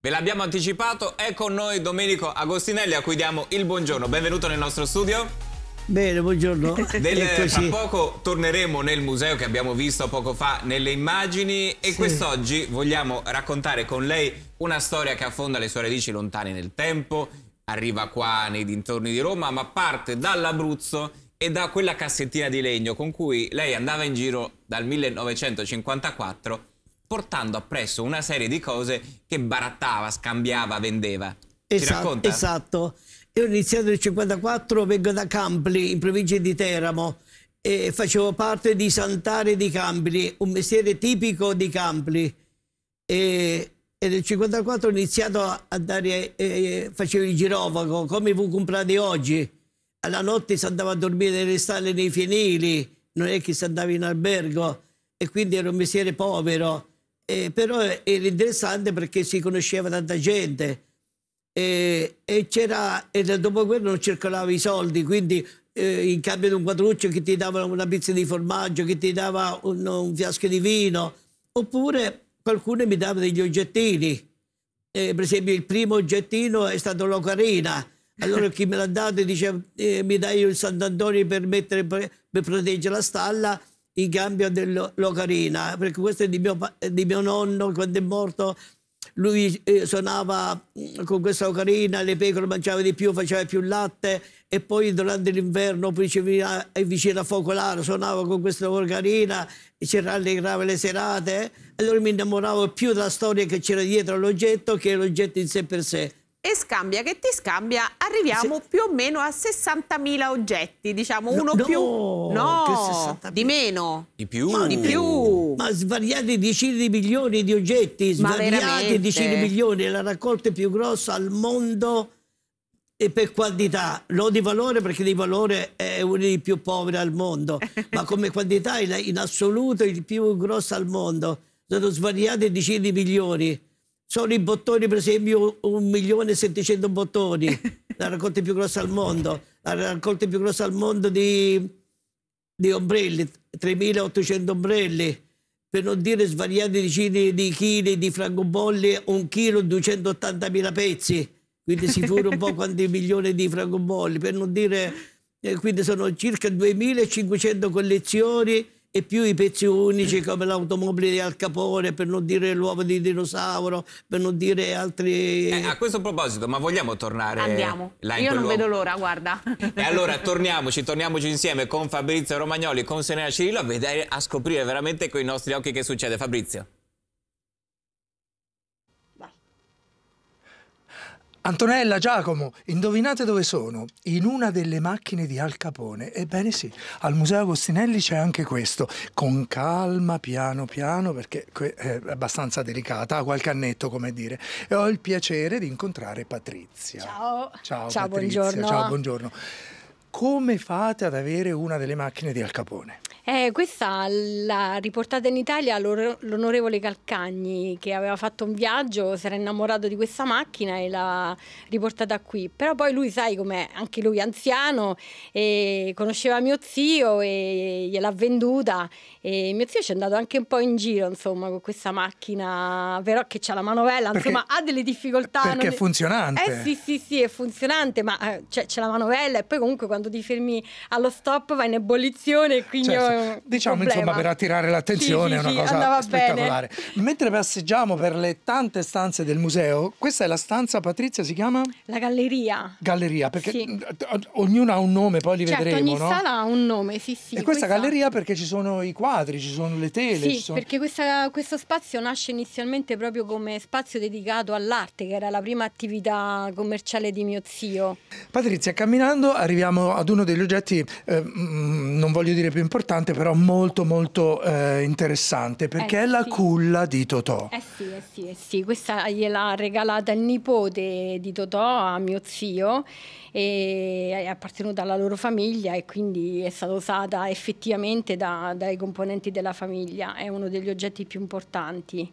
Ve l'abbiamo anticipato, è con noi Domenico Agostinelli a cui diamo il buongiorno. Benvenuto nel nostro studio. Bene, buongiorno. Del, tra poco torneremo nel museo che abbiamo visto poco fa nelle immagini e sì. quest'oggi vogliamo raccontare con lei una storia che affonda le sue radici lontane nel tempo, arriva qua nei dintorni di Roma, ma parte dall'Abruzzo e da quella cassettina di legno con cui lei andava in giro dal 1954 portando appresso una serie di cose che barattava, scambiava, vendeva. Esatto, esatto. Io ho iniziato nel 1954, vengo da Campli, in provincia di Teramo, e facevo parte di Santare di Campli, un mestiere tipico di Campli. E, e nel 1954 ho iniziato a dare, eh, facevo il girovago, come voi comprate oggi. Alla notte si andava a dormire nelle stalle nei fienili, non è che si andava in albergo, e quindi era un mestiere povero eh, però era interessante perché si conosceva tanta gente e, e c'era, e nel dopoguerra non circolava i soldi, quindi eh, in cambio di un quadruccio che ti dava una pizza di formaggio, che ti dava un, un fiasco di vino, oppure qualcuno mi dava degli oggettini. Eh, per esempio il primo oggettino è stato l'ocarina, allora chi me l'ha dato dice eh, mi dai il Sant'Antonio per, per, proteggere la stalla in cambio dell'ocarina, perché questo è di mio, di mio nonno quando è morto lui eh, suonava mm, con questa ocarina, le pecore mangiava di più, faceva più latte e poi durante l'inverno riceveva e eh, vicino a Focolare suonava con questa ocarina e ci rallegrava le serate. Allora mi innamoravo più della storia che c'era dietro all'oggetto che l'oggetto in sé per sé e scambia che ti scambia, arriviamo Se... più o meno a 60.000 oggetti, diciamo uno no, più, no, di meno, di più, ma, di più. ma svariate decine di milioni di oggetti, svariate decine di milioni, la raccolta più grossa al mondo e per quantità, non di valore perché di valore è uno dei più poveri al mondo, ma come quantità in assoluto il più grosso al mondo, sono svariate decine di milioni sono i bottoni, per esempio, un milione e settecento bottoni, la raccolta più grossa al mondo, la raccolta più grossa al mondo di, di ombrelli, 3.800 ombrelli, per non dire svariate decine di chili di francobolli, un chilo 280.000 pezzi, quindi si furono un po' quanti milioni di francobolli, per non dire, eh, quindi sono circa 2.500 collezioni e più i pezzi unici come l'automobile di Al Capone, per non dire l'uovo di dinosauro, per non dire altri... Eh, a questo proposito, ma vogliamo tornare... Andiamo, io non vedo l'ora, guarda. E allora torniamoci, torniamoci insieme con Fabrizio Romagnoli, con Serena Cirillo a, vedere, a scoprire veramente con i nostri occhi che succede. Fabrizio. Antonella, Giacomo, indovinate dove sono? In una delle macchine di Al Capone. Ebbene sì, al Museo Agostinelli c'è anche questo, con calma, piano piano, perché eh, è abbastanza delicata, ha qualche annetto come dire. E ho il piacere di incontrare Patrizia. Ciao. Ciao, Ciao Patrizia. buongiorno. Ciao, buongiorno. Come fate ad avere una delle macchine di Al Capone? Eh, questa l'ha riportata in Italia l'onorevole Calcagni che aveva fatto un viaggio, si era innamorato di questa macchina e l'ha riportata qui. Però poi lui, sai com'è, anche lui anziano, e conosceva mio zio e gliel'ha venduta e mio zio ci è andato anche un po' in giro, insomma, con questa macchina, però che ha la manovella, perché, ha delle difficoltà. Perché non... è funzionante. Eh sì, sì, sì, è funzionante, ma eh, c'è la manovella e poi comunque quando ti fermi allo stop va in ebollizione e quindi... Certo diciamo problema. insomma per attirare l'attenzione è una cosa spettacolare. Bene. Mentre passeggiamo per le tante stanze del museo, questa è la stanza Patrizia si chiama? La galleria. Galleria, perché sì. Mm, ognuna ha un nome, poi li certo, vedremo, ogni no? sala ha un nome, sì, sì. E questa, questa, galleria perché ci sono i quadri, ci sono le tele, Sì, sono... perché questa, questo spazio nasce inizialmente proprio come spazio dedicato all'arte, che era la prima attività commerciale di mio zio. Patrizia, camminando arriviamo ad uno degli oggetti eh, mm, mm, non voglio dire più importanti interessante, però molto molto eh, interessante, perché eh, è la sì. culla di Totò. Eh sì, eh sì, eh sì, questa gliel'ha regalata il nipote di Totò a mio zio è appartenuta alla loro famiglia e quindi è stata usata effettivamente da, dai componenti della famiglia, è uno degli oggetti più importanti.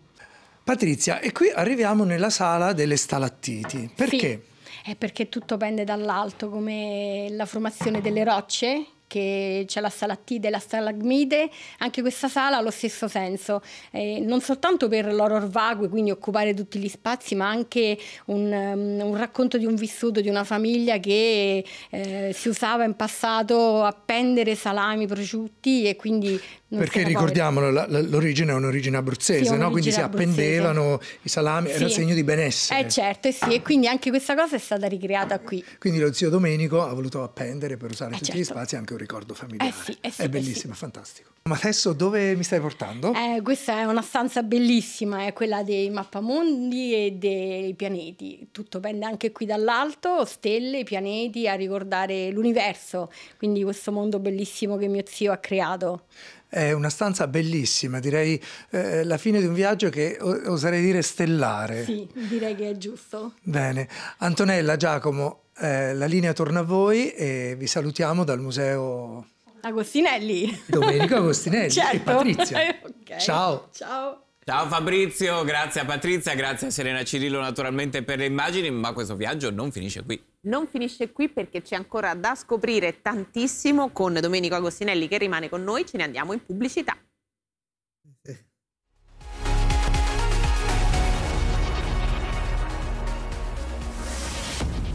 Patrizia, e qui arriviamo nella sala delle stalattiti, perché? Sì. È perché tutto pende dall'alto, come la formazione delle rocce che c'è la Salattide e la Stalagmide, anche questa sala ha lo stesso senso, eh, non soltanto per l'horror vague, quindi occupare tutti gli spazi, ma anche un, um, un racconto di un vissuto di una famiglia che eh, si usava in passato a pendere salami, prosciutti e quindi... Perché ricordiamolo, la, la, l'origine è un'origine abruzzese, sì, no? quindi si appendevano i salami, sì. era segno di benessere. Eh certo, sì, ah. e quindi anche questa cosa è stata ricreata qui. Quindi lo zio Domenico ha voluto appendere per usare eh, tutti certo. gli spazi anche un ricordo familiare. Eh sì, eh sì, è bellissimo, eh sì. è fantastico. Ma adesso dove mi stai portando? Eh, questa è una stanza bellissima, è quella dei mappamondi e dei pianeti. Tutto pende anche qui dall'alto, stelle, pianeti, a ricordare l'universo, quindi questo mondo bellissimo che mio zio ha creato. È una stanza bellissima, direi eh, la fine di un viaggio che oserei dire stellare. Sì, direi che è giusto. Bene. Antonella, Giacomo, eh, la linea torna a voi e vi salutiamo dal museo Agostinelli. Domenico Agostinelli certo. e Patrizia. okay. Ciao. Ciao. Ciao Fabrizio, grazie a Patrizia, grazie a Serena Cirillo naturalmente per le immagini, ma questo viaggio non finisce qui. Non finisce qui perché c'è ancora da scoprire tantissimo con Domenico Agostinelli che rimane con noi, ce ne andiamo in pubblicità.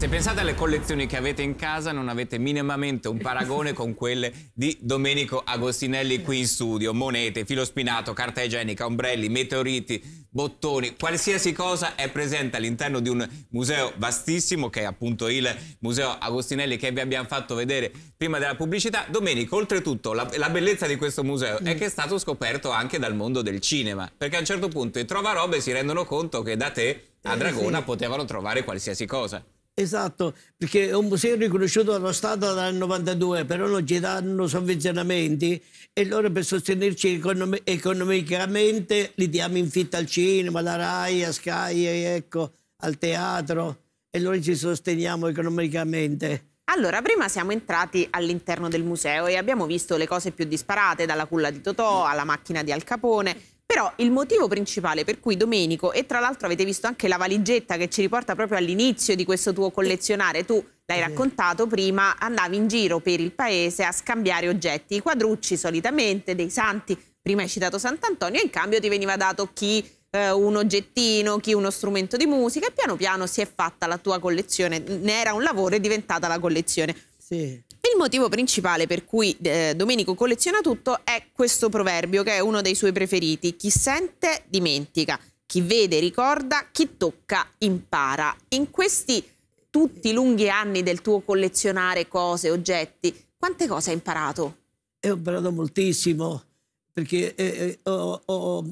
Se pensate alle collezioni che avete in casa non avete minimamente un paragone con quelle di Domenico Agostinelli qui in studio. Monete, filo spinato, carta igienica, ombrelli, meteoriti, bottoni, qualsiasi cosa è presente all'interno di un museo vastissimo che è appunto il Museo Agostinelli che vi abbiamo fatto vedere prima della pubblicità. Domenico, oltretutto la, la bellezza di questo museo è che è stato scoperto anche dal mondo del cinema, perché a un certo punto i trovarobe si rendono conto che da te a eh, Dragona potevano trovare qualsiasi cosa. Esatto, perché è un museo riconosciuto dallo Stato dal 92, però non ci danno sovvenzionamenti e loro per sostenerci econom economicamente li diamo in fitta al cinema, alla RAI, a Sky, ecco, al teatro e noi ci sosteniamo economicamente. Allora, prima siamo entrati all'interno del museo e abbiamo visto le cose più disparate, dalla culla di Totò alla macchina di Al Capone, però il motivo principale per cui Domenico, e tra l'altro avete visto anche la valigetta che ci riporta proprio all'inizio di questo tuo collezionare, tu l'hai raccontato prima, andavi in giro per il paese a scambiare oggetti, i quadrucci solitamente, dei santi, prima hai citato Sant'Antonio, e in cambio ti veniva dato chi eh, un oggettino, chi uno strumento di musica, e piano piano si è fatta la tua collezione, ne era un lavoro, è diventata la collezione. Sì motivo principale per cui eh, Domenico colleziona tutto è questo proverbio che è uno dei suoi preferiti. Chi sente dimentica, chi vede ricorda, chi tocca impara. In questi tutti i lunghi anni del tuo collezionare cose, oggetti, quante cose hai imparato? E eh, ho imparato moltissimo perché eh, eh ho, ho, ho,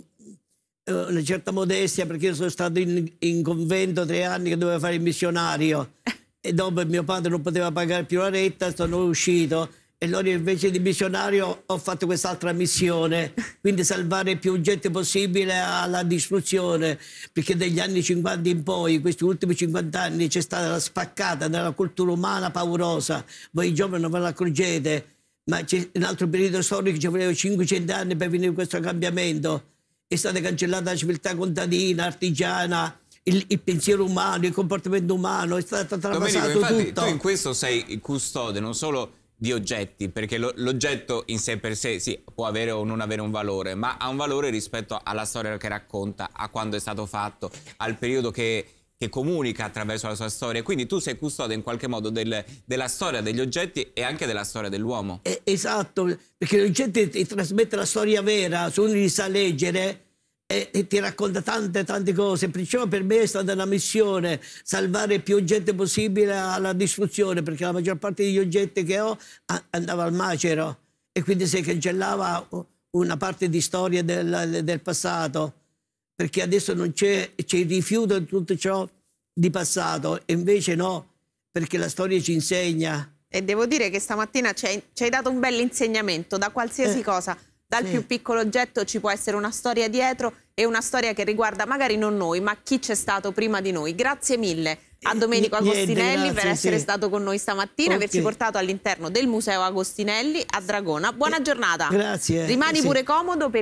eh, una certa modestia perché sono stato in, in convento tre anni che dovevo fare il missionario e dopo mio padre non poteva pagare più la retta, sono uscito e allora invece di missionario ho fatto quest'altra missione, quindi salvare più gente possibile alla distruzione, perché dagli anni 50 in poi, questi ultimi 50 anni, c'è stata la spaccata della cultura umana paurosa, voi giovani non ve la accorgete, ma c'è un altro periodo storico, ci volevano 500 anni per venire questo cambiamento, è stata cancellata la civiltà contadina, artigiana, il, il, pensiero umano, il comportamento umano, è stato attraversato Domenico, infatti, tutto. Tu in questo sei custode non solo di oggetti, perché l'oggetto in sé per sé sì, può avere o non avere un valore, ma ha un valore rispetto alla storia che racconta, a quando è stato fatto, al periodo che, che comunica attraverso la sua storia. Quindi tu sei custode in qualche modo del, della storia degli oggetti e anche della storia dell'uomo. esatto, perché gli oggetti trasmette la storia vera, se uno li sa leggere e, e, ti racconta tante tante cose Prima per me è stata una missione salvare più gente possibile alla distruzione perché la maggior parte degli oggetti che ho andava al macero e quindi si cancellava una parte di storia del, del passato perché adesso non c'è, c'è il rifiuto di tutto ciò di passato e invece no perché la storia ci insegna e devo dire che stamattina ci hai, dato un bell'insegnamento da qualsiasi eh. cosa dal sì. più piccolo oggetto ci può essere una storia dietro e una storia che riguarda magari non noi, ma chi c'è stato prima di noi. Grazie mille a eh, Domenico Agostinelli per essere sì. stato con noi stamattina, okay. averci portato all'interno del Museo Agostinelli a Dragona. Buona eh, giornata. Grazie. Rimani sì. pure comodo perché